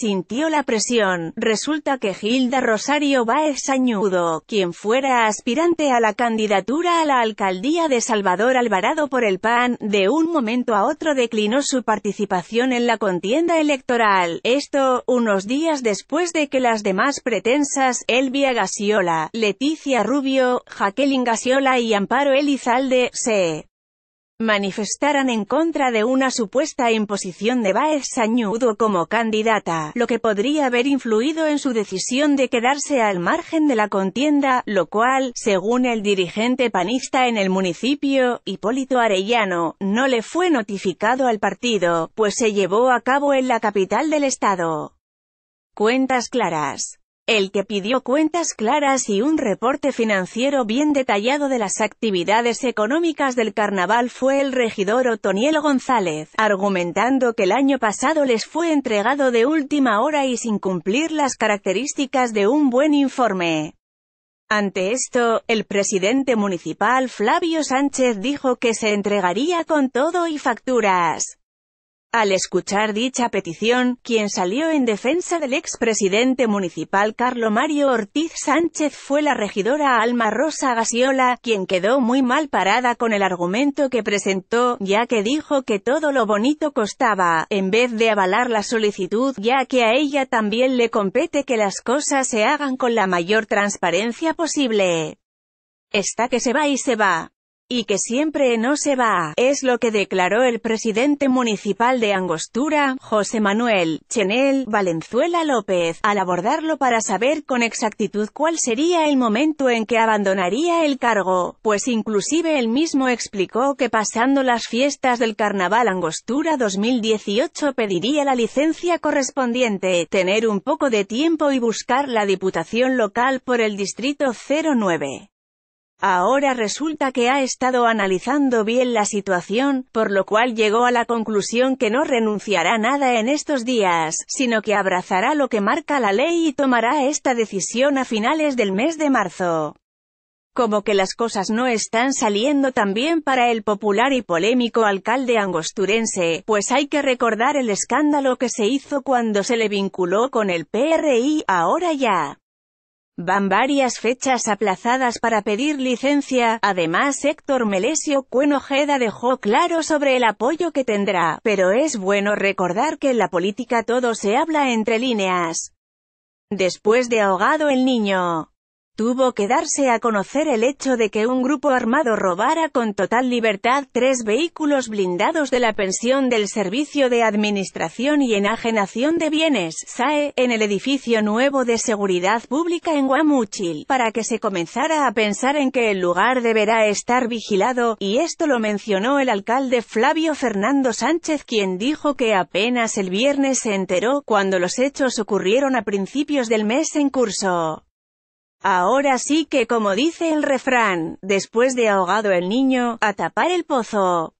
sintió la presión, resulta que Gilda Rosario Baez Sañudo, quien fuera aspirante a la candidatura a la alcaldía de Salvador Alvarado por el PAN, de un momento a otro declinó su participación en la contienda electoral, esto, unos días después de que las demás pretensas, Elvia Gasiola, Leticia Rubio, Jaqueline Gasiola y Amparo Elizalde, se manifestaran en contra de una supuesta imposición de Baez Sañudo como candidata, lo que podría haber influido en su decisión de quedarse al margen de la contienda, lo cual, según el dirigente panista en el municipio, Hipólito Arellano, no le fue notificado al partido, pues se llevó a cabo en la capital del estado. Cuentas claras el que pidió cuentas claras y un reporte financiero bien detallado de las actividades económicas del carnaval fue el regidor Otoniel González, argumentando que el año pasado les fue entregado de última hora y sin cumplir las características de un buen informe. Ante esto, el presidente municipal Flavio Sánchez dijo que se entregaría con todo y facturas. Al escuchar dicha petición, quien salió en defensa del expresidente municipal Carlo Mario Ortiz Sánchez fue la regidora Alma Rosa Gasiola, quien quedó muy mal parada con el argumento que presentó, ya que dijo que todo lo bonito costaba, en vez de avalar la solicitud, ya que a ella también le compete que las cosas se hagan con la mayor transparencia posible. Está que se va y se va y que siempre no se va, es lo que declaró el presidente municipal de Angostura, José Manuel Chenel Valenzuela López, al abordarlo para saber con exactitud cuál sería el momento en que abandonaría el cargo, pues inclusive él mismo explicó que pasando las fiestas del Carnaval Angostura 2018 pediría la licencia correspondiente, tener un poco de tiempo y buscar la diputación local por el distrito 09. Ahora resulta que ha estado analizando bien la situación, por lo cual llegó a la conclusión que no renunciará nada en estos días, sino que abrazará lo que marca la ley y tomará esta decisión a finales del mes de marzo. Como que las cosas no están saliendo tan bien para el popular y polémico alcalde angosturense, pues hay que recordar el escándalo que se hizo cuando se le vinculó con el PRI, ahora ya. Van varias fechas aplazadas para pedir licencia, además Héctor Melesio Cuenojeda dejó claro sobre el apoyo que tendrá, pero es bueno recordar que en la política todo se habla entre líneas. Después de ahogado el niño, tuvo que darse a conocer el hecho de que un grupo armado robara con total libertad tres vehículos blindados de la pensión del Servicio de Administración y Enajenación de Bienes, SAE, en el edificio nuevo de Seguridad Pública en Guamuchil, para que se comenzara a pensar en que el lugar deberá estar vigilado, y esto lo mencionó el alcalde Flavio Fernando Sánchez quien dijo que apenas el viernes se enteró cuando los hechos ocurrieron a principios del mes en curso. Ahora sí que como dice el refrán, después de ahogado el niño, a tapar el pozo.